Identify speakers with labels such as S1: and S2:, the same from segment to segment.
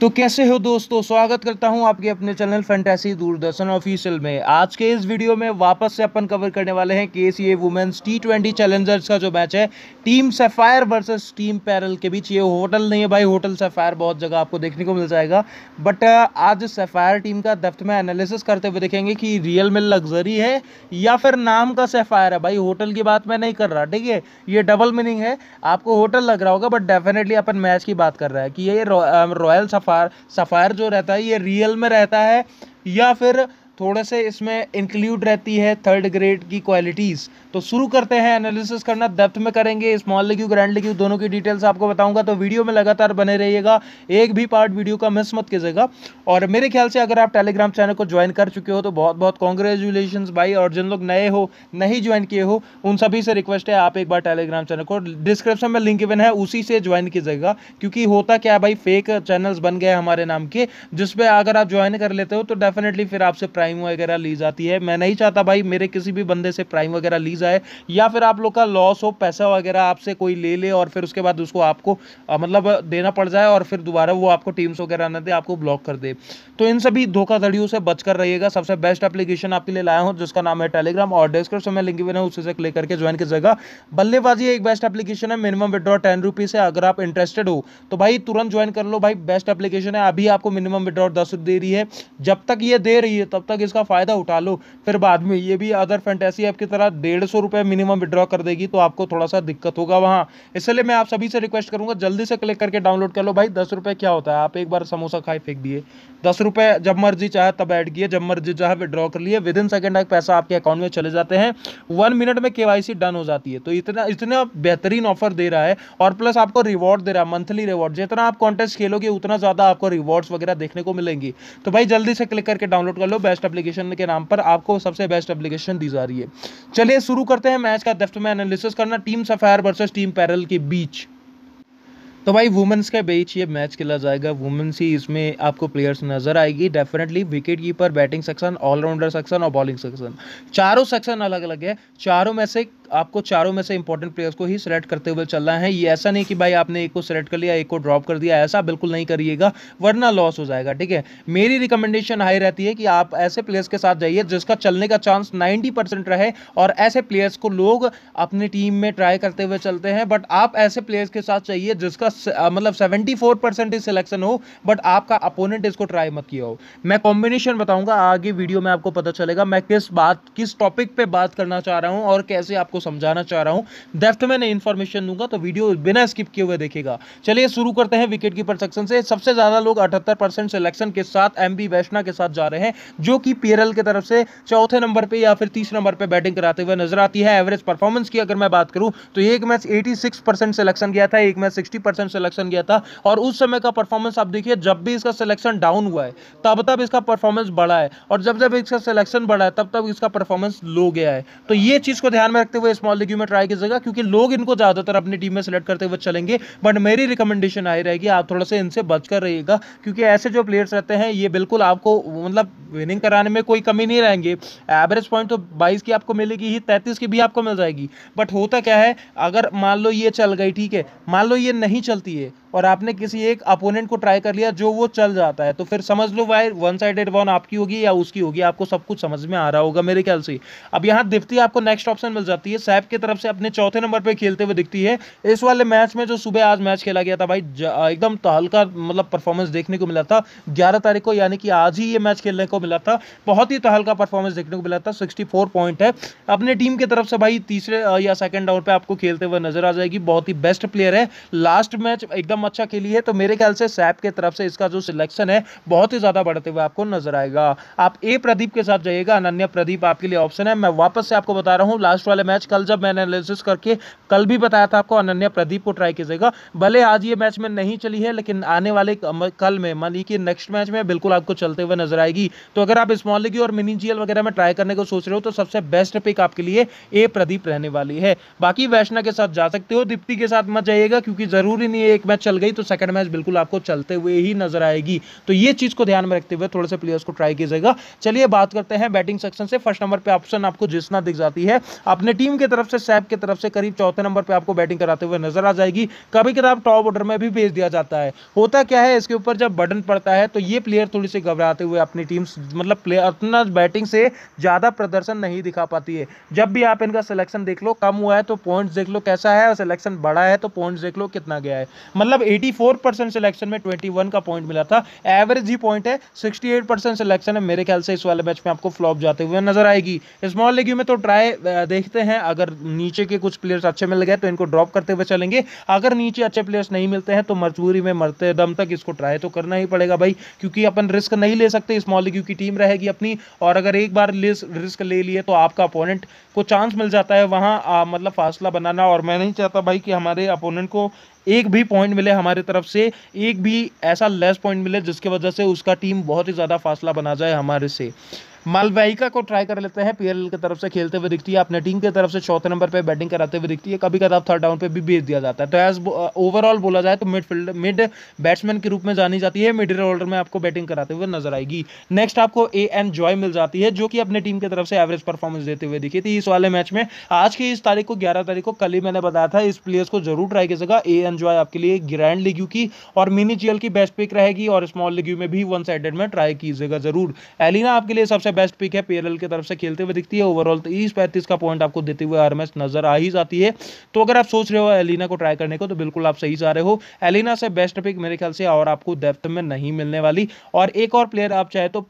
S1: तो कैसे हो दोस्तों स्वागत करता हूं आपके अपने चैनल फैंटेसी दूरदर्शन ऑफिशियल में आज के इस वीडियो में वापस से अपन कवर करने वाले हैं K C A women's T twenty challengers का जो मैच है team sapphire versus team pearl के बीच ये होटल नहीं है भाई होटल सेफायर बहुत जगह आपको देखने को मिल जाएगा बट आज सेफायर टीम का दफ्त में एनालिसिस करते हुए देखेंगे कि रियल में लग्जरी है या फिर नाम का सेफायर है भाई होटल की बात मैं नहीं कर रहा ठीक है ये डबल मीनिंग है आपको होटल लग रहा होगा बट डेफिनेटली अपन मैच की बात कर रहा है कि ये रॉयल सफायर सफ़ार सफ़ायर जो रहता है ये रियल में रहता है या फिर थोड़े से इसमें इंक्लूड रहती है थर्ड ग्रेड की क्वालिटीज़ तो शुरू करते हैं एनालिसिस करना डेप्थ में करेंगे स्मॉल लिक्यू ग्रैंड लिक्यू दोनों की डिटेल्स आपको बताऊंगा तो वीडियो में लगातार बने रहिएगा एक भी पार्ट वीडियो का मिस मत कीजिएगा और मेरे ख्याल से अगर आप टेलीग्राम चैनल को ज्वाइन कर चुके हो तो बहुत बहुत कॉन्ग्रेचुलेशन भाई और जिन लोग नए हो नहीं ज्वाइन किए हो उन सभी से रिक्वेस्ट है आप एक बार टेलीग्राम चैनल को डिस्क्रिप्शन में लिंक इवन है उसी से ज्वाइन कीजिएगा क्योंकि होता क्या भाई फेक चैनल्स बन गए हमारे नाम के जिसपे अगर आप ज्वाइन कर लेते हो तो डेफिनेटली फिर आपसे प्राइम वगैरह ली जाती है मैं नहीं चाहता भाई मेरे किसी भी बंदे से प्राइम वगैरह ली जाए या फिर आप लोग का लॉस हो पैसा वगैरह आपसे कोई ले ले और फिर उसके बाद उसको आपको मतलब देना पड़ जाए और फिर दोबारा वो आपको टीम्स वगैरह ना दे आपको ब्लॉक कर दे तो इन सभी धोखाधड़ियों से बचकर रहिएगा सबसे बेस्ट एप्लीकेशन आपके लिए लाया हूँ जिसका नाम है टेलीग्राम और डिस्क्रिप्शन में लिंक गिवन है उसे क्लिक करके ज्वाइन कीजिएगा बल्लेबाजी एक बेस्ट एप्लीकेशन है मिनिमम विड्रॉ टेन रुपीज़ है अगर आप इंटरेस्टेड हो तो भाई तुरंत ज्वाइन कर लो भाई बेस्ट एप्लीकेशन है अभी आपको मिनिमम विड्रॉ दस दे रही है जब तक ये दे रही है तब तक इसका फ़ायदा उठा लो फिर बाद में ये भी अदर फैंटेसी ऐप की तरह डेढ़ सौ रुपये मिनिमम विड्रॉ कर देगी तो आपको थोड़ा सा दिक्कत होगा वहाँ इसलिए मैं आप सभी से रिक्वेस्ट करूँगा जल्दी से क्लिक करके डाउनलोड कर लो भाई दस रुपये क्या होता है आप एक बार समोसा खाए फेंक दिए दस रुपये जब मर्जी चाहे तब ऐड किए जब मर्जी चाहे विड्रॉ कर लिए विद इन सेकेंड एक पैसा आपके अकाउंट में चले जाते हैं वन मिनट में के डन हो जाती है तो इतना इतना बेहतरीन ऑफर दे रहा है और प्लस आपको रिवॉर्ड दे रहा है मंथली रिवॉर्ड जितना आप कॉन्टेस्ट खेलोगे उतना ज़्यादा आपको रिवॉर्ड्स वगैरह देखने को मिलेंगी तो भाई जल्दी से क्लिक करके डाउनलोड कर लो बेस्ट एप्लीकेशन के नाम पर आपको सबसे बेस्ट एप्लीकेशन दी जा रही है चलिए शुरू शुरू करते हैं मैच का डेफ्ट में एनालिसिस करना team sapphire versus team pearl के बीच तो भाई वुमेंस के बीच ये मैच खेला जाएगा वुमेंस ही इसमें आपको प्लेयर्स नजर आएगी definitely wicket keeper batting section allrounder section और बॉलिंग सेक्शन चारों सेक्शन अलग अलग है चारों में से आपको चारों में से इंपॉर्टेंट प्लेयर्स को ही सिलेक्ट करते हुए चलना है ये ऐसा नहीं कि भाई आपने एक को सिलेक्ट कर लिया एक को ड्रॉप कर दिया ऐसा बिल्कुल नहीं करिएगा वरना लॉस हो जाएगा ठीक है मेरी रिकमेंडेशन हाई रहती है कि आप ऐसे प्लेयर्स के साथ जाइए जिसका चलने का चांस 90 परसेंट रहे और ऐसे प्लेयर्स को लोग अपनी टीम में ट्राई करते हुए चलते हैं बट आप ऐसे प्लेयर्स के साथ चाहिए जिसका मतलब सेवेंटी फोर परसेंट सिलेक्शन हो बट आपका अपोनेंट इसको ट्राई मत किया हो मैं कॉम्बिनेशन बताऊंगा आगे वीडियो में आपको पता चलेगा मैं किस बात किस टॉपिक पे बात करना चाह रहा हूँ और कैसे आपको समझाना चाह रहा हूँ डेफ्थ में नहीं इन्फॉर्मेशन दूंगा तो वीडियो बिना स्किप किए हुए देखेगा चलिए शुरू करते हैं विकेट कीपर सेक्शन से सबसे ज़्यादा लोग अठहत्तर सिलेक्शन के साथ एम बी के साथ जा रहे हैं जो कि पेरल की तरफ से चौथे नंबर पर या फिर तीसरे नंबर पर बैटिंग कराते हुए नजर आती है एवरेज परफॉर्मेंस की अगर मैं बात करूँ तो एक मैच एटी सिलेक्शन गया था एक मैच सिक्सटी टाइम सिलेक्शन किया था और उस समय का परफॉर्मेंस आप देखिए जब भी इसका सिलेक्शन डाउन हुआ है तब तब इसका परफॉर्मेंस बढ़ा है और जब जब इसका सिलेक्शन बढ़ा है तब तब इसका परफॉर्मेंस लो गया है तो ये चीज़ को ध्यान में रखते हुए स्मॉल लीग में ट्राई कीजिएगा क्योंकि लोग इनको ज़्यादातर अपनी टीम में सेलेक्ट करते हुए चलेंगे बट मेरी रिकमेंडेशन आई रहेगी आप थोड़ा सा इनसे बचकर रहिएगा क्योंकि ऐसे जो प्लेयर्स रहते हैं ये बिल्कुल आपको मतलब विनिंग कराने में कोई कमी नहीं रहेंगे एवरेज पॉइंट तो बाईस की आपको मिलेगी ही तैंतीस की भी आपको मिल जाएगी बट होता क्या है अगर मान लो ये चल गई ठीक है मान लो ये नहीं चलती है और आपने किसी एक अपोनेंट को ट्राई कर लिया जो वो चल जाता है तो फिर समझ लो भाई वन साइडेड वन आपकी होगी या उसकी होगी आपको सब कुछ समझ में आ रहा होगा मेरे ख्याल से अब यहाँ दिखती आपको नेक्स्ट ऑप्शन मिल जाती है सैप की तरफ से अपने चौथे नंबर पर खेलते हुए दिखती है इस वाले मैच में जो सुबह आज मैच खेला गया था भाई एकदम तो हल्का मतलब परफॉर्मेंस देखने को मिला था ग्यारह तारीख को यानी कि आज ही ये मैच खेलने को मिला था बहुत ही तो हल्का परफॉर्मेंस देखने को मिला था सिक्सटी पॉइंट है अपने टीम की तरफ से भाई तीसरे या सेकेंड राउंड पर आपको खेलते हुए नजर आ जाएगी बहुत ही बेस्ट प्लेयर है लास्ट मैच एकदम एकदम अच्छा खेली है तो मेरे ख्याल से सैप के तरफ से इसका जो सिलेक्शन है बहुत ही ज़्यादा बढ़ते हुए आपको नजर आएगा आप ए प्रदीप के साथ जाइएगा अनन्या प्रदीप आपके लिए ऑप्शन है मैं वापस से आपको बता रहा हूँ लास्ट वाले मैच कल जब मैं एनालिसिस करके कल भी बताया था आपको अनन्या प्रदीप को ट्राई कीजिएगा भले आज ये मैच में नहीं चली है लेकिन आने वाले कल में मान लीजिए नेक्स्ट मैच में बिल्कुल आपको चलते हुए नजर आएगी तो अगर आप स्मॉल लीग और मिनी जीएल वगैरह में ट्राई करने को सोच रहे हो तो सबसे बेस्ट पिक आपके लिए ए प्रदीप रहने वाली है बाकी वैष्णव के साथ जा सकते हो दीप्ति के साथ मत जाइएगा क्योंकि जरूरी नहीं है एक मैच चल गई तो सेकंड मैच बिल्कुल आपको चलते हुए ही नजर आएगी तो ये चीज़ को ध्यान में रखते हुए थोड़े से प्लेयर्स को ट्राई कीजिएगा चलिए बात करते हैं बैटिंग सेक्शन से फर्स्ट नंबर पर ऑप्शन आपको जिसना दिख जाती है अपने टीम की तरफ से सैप की तरफ से करीब चौथे नंबर पर आपको बैटिंग कराते हुए नजर आ जाएगी कभी कदम टॉप ऑर्डर में भी भेज दिया जाता है होता क्या है इसके ऊपर जब बटन पड़ता है तो ये प्लेयर थोड़ी सी घबराते हुए अपनी टीम मतलब अपना बैटिंग से ज़्यादा प्रदर्शन नहीं दिखा पाती है जब भी आप इनका सिलेक्शन देख लो कम हुआ है तो पॉइंट्स देख लो कैसा है और सिलेक्शन बड़ा है तो पॉइंट्स देख लो कितना गया है मतलब मतलब 84 परसेंट सिलेक्शन में 21 का पॉइंट मिला था एवरेज ही पॉइंट है 68 परसेंट सिलेक्शन है मेरे ख्याल से इस वाले मैच में आपको फ्लॉप जाते हुए नजर आएगी स्मॉल लीग में तो ट्राई देखते हैं अगर नीचे के कुछ प्लेयर्स अच्छे मिल गए तो इनको ड्रॉप करते हुए चलेंगे अगर नीचे अच्छे प्लेयर्स नहीं मिलते हैं तो मजबूरी में मरते दम तक इसको ट्राई तो करना ही पड़ेगा भाई क्योंकि अपन रिस्क नहीं ले सकते स्मॉल लीग की टीम रहेगी अपनी और अगर एक बार रिस्क ले लिए तो आपका अपोनेंट को चांस मिल जाता है वहाँ मतलब फासला बनाना और मैं नहीं चाहता भाई कि हमारे अपोनेंट को एक भी पॉइंट मिले हमारे तरफ से एक भी ऐसा लेस पॉइंट मिले जिसकी वजह से उसका टीम बहुत ही ज़्यादा फासला बना जाए हमारे से मालवाहिका को ट्राई कर लेते हैं पीएलएल की तरफ से खेलते हुए दिखती है अपने टीम की तरफ से चौथे नंबर पर बैटिंग कराते हुए दिखती है कभी कदम थर्ड डाउन पर भी भेज दिया जाता है तो एज ओवरऑल uh, बोला जाए तो मिडफील्ड मिड बैट्समैन के रूप में जानी जाती है मिडिल ऑर्डर में आपको बैटिंग कराते हुए नजर आएगी नेक्स्ट आपको ए एन जॉय मिल जाती है जो कि अपने टीम की तरफ से एवरेज परफॉर्मेंस देते हुए दिखी थी इस वाले मैच में आज की इस तारीख को ग्यारह तारीख को कल ही मैंने बताया था इस प्लेयर्स को जरूर ट्राई कीजिएगा ए एन जॉय आपके लिए ग्रैंड लीग की और मिनी जीएल की बेस्ट पिक रहेगी और स्मॉल लीग में भी वन साइडेड में ट्राई कीजिएगा जरूर एलिना आपके लिए सबसे बेस्ट पिक है पीएलएल की तरफ से खेलते हुए दिखती है ओवरऑल तो ईस पैंतीस का पॉइंट आपको देते हुए आरएमएस नजर आ ही जाती है तो अगर आप सोच रहे हो एलिना को ट्राई करने को तो बिल्कुल आप सही जा रहे हो एलिना से बेस्ट पिक मेरे ख्याल से और आपको डेप्थ में नहीं मिलने वाली और एक और प्लेयर आप चाहे तो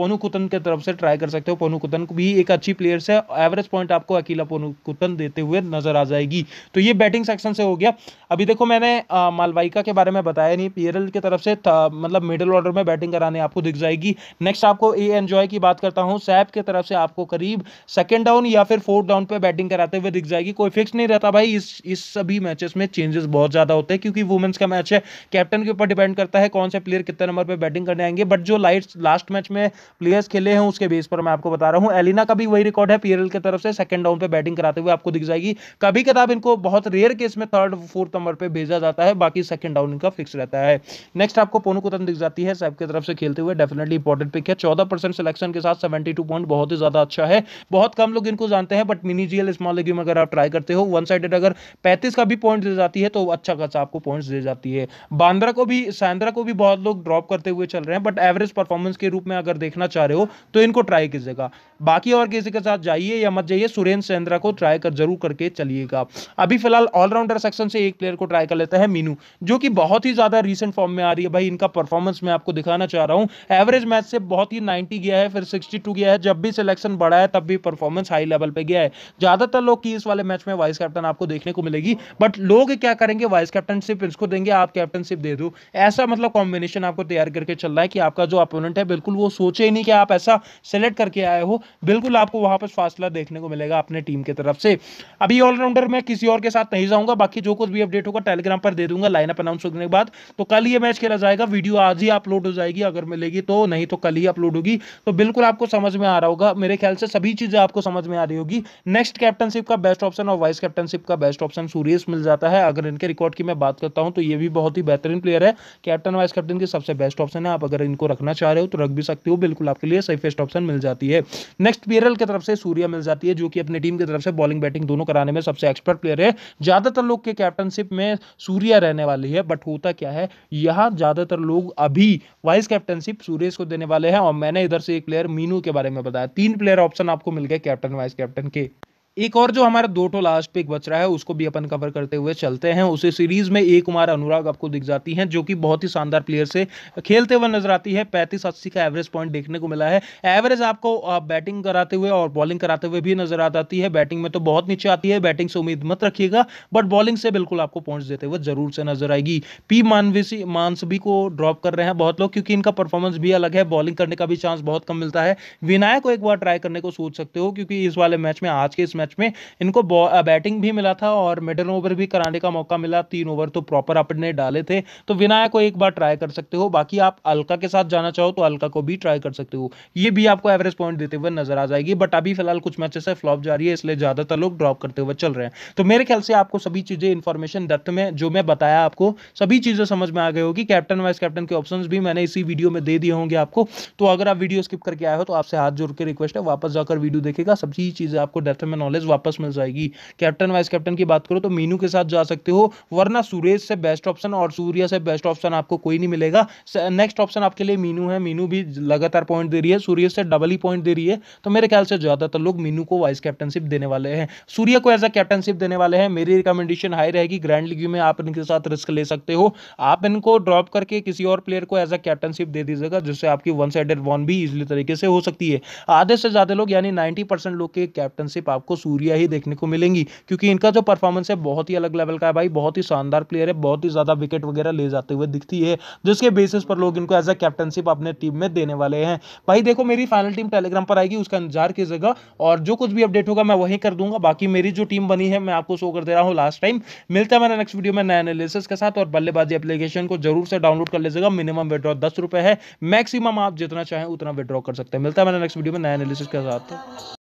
S1: पोनू कुतन की तरफ से ट्राई कर सकते हो पोनू कुतन भी एक अच्छी प्लेयर है एवरेज पॉइंट आपको अकेला पोनू कुतन देते हुए नजर आ जाएगी तो ये बैटिंग सेक्शन से हो गया अभी देखो मैंने मालवाइका के बारे में बताया नहीं पीएलएल की तरफ से मतलब मिडिल ऑर्डर में बैटिंग कराने आपको दिख जाएगी नेक्स्ट आपको ए एनजॉय की बात करते करता हूं सैप की तरफ से आपको करीब सेकेंड डाउन या फिर फोर्थ डाउन पर बैटिंग कराते हुए दिख जाएगी कोई फिक्स नहीं रहता भाई इस इस सभी मैचेस में चेंजेस बहुत ज़्यादा होते हैं क्योंकि वुमेंस का मैच है कैप्टन के ऊपर डिपेंड करता है कौन से प्लेयर कितने नंबर पर बैटिंग करने आएंगे बट जो लाइट लास्ट मैच में प्लेयर्स खेले हैं उसके बेस पर मैं आपको बता रहा हूँ एलिना का भी वही रिकॉर्ड है पीएल की तरफ से सेकंड डाउन पर बैटिंग कराते हुए आपको दिख जाएगी कभी कदाब इनको बहुत रेयर केस में थर्ड फोर्थ नंबर पर भेजा जाता है बाकी सेकंड डाउन इनका फिक्स रहता है नेक्स्ट आपको पोनू कुतन दिख जाती है सैप की तरफ से खेलते हुए डेफिनेटली इंपॉर्टेंट पिक है चौदह परसेंट सिलेक्शन के साथ पचास सेवेंटी टू पॉइंट बहुत ही ज्यादा अच्छा है बहुत कम लोग इनको जानते हैं but mini GL small league अगर आप ट्राई करते हो वन साइडेड अगर पैंतीस का भी पॉइंट दे जाती है तो अच्छा खासा आपको पॉइंट दे जाती है बांद्रा को भी सैंद्रा को भी बहुत लोग ड्रॉप करते हुए चल रहे हैं बट एवरेज परफॉर्मेंस के रूप में अगर देखना चाह रहे हो तो इनको ट्राई कीजिएगा बाकी और किसी के साथ जाइए या मत जाइए सुरेंद्र सैंद्रा को ट्राई कर जरूर करके चलिएगा अभी फिलहाल ऑलराउंडर सेक्शन से एक प्लेयर को ट्राई कर लेता है मीनू जो कि बहुत ही ज्यादा रिसेंट फॉर्म में आ रही है भाई इनका परफॉर्मेंस मैं आपको दिखाना चाह रहा हूँ एवरेज मैच से बहुत ही 90 गया है फिर सिक्सटी टू गया है जब भी सिलेक्शन बढ़ा है तब भी परफॉर्मेंस हाई लेवल पे गया है ज्यादातर लोग की इस वाले मैच में वाइस कैप्टन आपको देखने को मिलेगी बट लोग क्या करेंगे वाइस कैप्टनशिप इसको देंगे आप कैप्टनशिप दे दो ऐसा मतलब कॉम्बिनेशन आपको तैयार करके चल रहा है कि आपका जो अपोनेंट है बिल्कुल वो सोचे ही नहीं कि आप ऐसा सेलेक्ट करके आए हो बिल्कुल आपको वहां पर फासला देखने को मिलेगा अपने टीम की तरफ से अभी ऑलराउंडर मैं किसी और के साथ नहीं जाऊंगा बाकी जो कुछ भी अपडेट होगा टेलीग्राम पर दे दूंगा लाइनअप अनाउंस होने के बाद तो कल ये मैच खेला जाएगा वीडियो आज ही अपलोड हो जाएगी अगर मिलेगी तो नहीं तो कल ही अपलोड होगी तो बिल्कुल आपको समझ में आ रहा होगा मेरे ख्याल से सभी चीज़ें आपको समझ में आ रही होगी नेक्स्ट कैप्टनशिप का बेस्ट ऑप्शन और वाइस कैप्टनशिप का बेस्ट ऑप्शन सूर्यस मिल जाता है अगर इनके रिकॉर्ड की मैं बात करता हूं तो ये भी बहुत ही बेहतरीन प्लेयर है कैप्टन वाइस कैप्टन की सबसे बेस्ट ऑप्शन है आप अगर इनको रखना चाह रहे हो तो रख भी सकते हो बिल्कुल आपके लिए सेफेस्ट ऑप्शन मिल जाती है नेक्स्ट केरल की तरफ से सूर्य मिल जाती है जो कि अपनी टीम की तरफ से बॉलिंग बैटिंग दोनों कराने में सबसे एक्सपर्ट प्लेयर है ज़्यादातर लोग के कैप्टनशिप में सूर्य रहने वाली है बट होता क्या है यहाँ ज़्यादातर लोग अभी वाइस कैप्टनशिप सूर्य को देने वाले हैं और मैंने इधर से एक प्लेयर मी मीनू के बारे में बताया तीन प्लेयर ऑप्शन आपको मिल गए कैप्टन वाइस कैप्टन के एक और जो हमारा दो टो लास्ट पिक बच रहा है उसको भी अपन कवर करते हुए चलते हैं उसी सीरीज में एक कुमार अनुराग आपको दिख जाती हैं जो कि बहुत ही शानदार प्लेयर से खेलते हुए नजर आती है पैंतीस अस्सी का एवरेज पॉइंट देखने को मिला है एवरेज आपको आप बैटिंग कराते हुए और बॉलिंग कराते हुए भी नजर आ जाती है बैटिंग में तो बहुत नीचे आती है बैटिंग से उम्मीद मत रखिएगा बट बॉलिंग से बिल्कुल आपको पॉइंट देते हुए जरूर से नजर आएगी पी मानवी मानसवी को ड्रॉप कर रहे हैं बहुत लोग क्योंकि इनका परफॉर्मेंस भी अलग है बॉलिंग करने का भी चांस बहुत कम मिलता है विनायक को एक बार ट्राई करने को सोच सकते हो क्योंकि इस वाले मैच में आज के इस मैच मैच में इनको बैटिंग भी मिला था और मिडल ओवर भी कराने का मौका मिला तीन ओवर तो प्रॉपर आपने डाले थे तो विनायक को एक बार ट्राई कर सकते हो बाकी आप अलका के साथ जाना चाहो तो अलका को भी ट्राई कर सकते हो ये भी आपको एवरेज पॉइंट देते हुए नजर आ जाएगी बट अभी फिलहाल कुछ मैचेस है फ्लॉप जा रही है इसलिए ज़्यादातर लोग ड्रॉप करते हुए चल रहे हैं तो मेरे ख्याल से आपको सभी चीज़ें इन्फॉर्मेशन दत्त में जो मैं बताया आपको सभी चीज़ें समझ में आ गई होगी कैप्टन वाइस कैप्टन के ऑप्शन भी मैंने इसी वीडियो में दे दिए होंगे आपको तो अगर आप वीडियो स्किप करके आए हो तो आपसे हाथ जोड़ के रिक्वेस्ट है वापस जाकर वीडियो देखेगा सभी चीज़ें आपको डेप्थ में नॉलेज नॉलेज वापस मिल जाएगी कैप्टन वाइस कैप्टन की बात करो तो मीनू के साथ जा सकते हो वरना सुरेश से बेस्ट ऑप्शन और सूर्या से बेस्ट ऑप्शन आपको कोई नहीं मिलेगा नेक्स्ट ऑप्शन आपके लिए मीनू है मीनू भी लगातार पॉइंट दे रही है सूर्य से डबल ही पॉइंट दे रही है तो मेरे ख्याल से ज़्यादातर लोग मीनू को वाइस कैप्टनशिप देने वाले हैं सूर्य को एज अ कैप्टनशिप देने वाले हैं मेरी रिकमेंडेशन हाई रहेगी ग्रैंड लीग में आप इनके साथ रिस्क ले सकते हो आप इनको ड्रॉप करके किसी और प्लेयर को एज अ कैप्टनशिप दे दीजिएगा जिससे आपकी वन साइडेड वन भी इजिली तरीके से हो सकती है आधे से ज़्यादा लोग यानी नाइनटी लोग के कैप्टनशिप आपको सूर्या ही देखने को मिलेंगी क्योंकि इनका जो परफॉर्मेंस है बहुत ही अलग लेवल का है भाई बहुत ही शानदार प्लेयर है बहुत ही ज़्यादा विकेट वगैरह ले जाते हुए दिखती है जिसके बेसिस पर लोग इनको एज अ कैप्टनशिप अपने टीम में देने वाले हैं भाई देखो मेरी फाइनल टीम टेलीग्राम पर आएगी उसका इंतजार कीजिएगा और जो कुछ भी अपडेट होगा मैं वहीं कर दूंगा बाकी मेरी जो टीम बनी है मैं आपको शो कर दे रहा हूँ लास्ट टाइम मिलता है मेरा नेक्स्ट वीडियो में नया एनालिसिस के साथ और बल्लेबाजी एप्लीकेशन को जरूर से डाउनलोड कर लीजिएगा मिनिमम विड्रॉ दस है मैक्सिमम आप जितना चाहें उतना विड्रॉ कर सकते हैं मिलता है मेरा नेक्स्ट वीडियो में नया एनालिसिस के साथ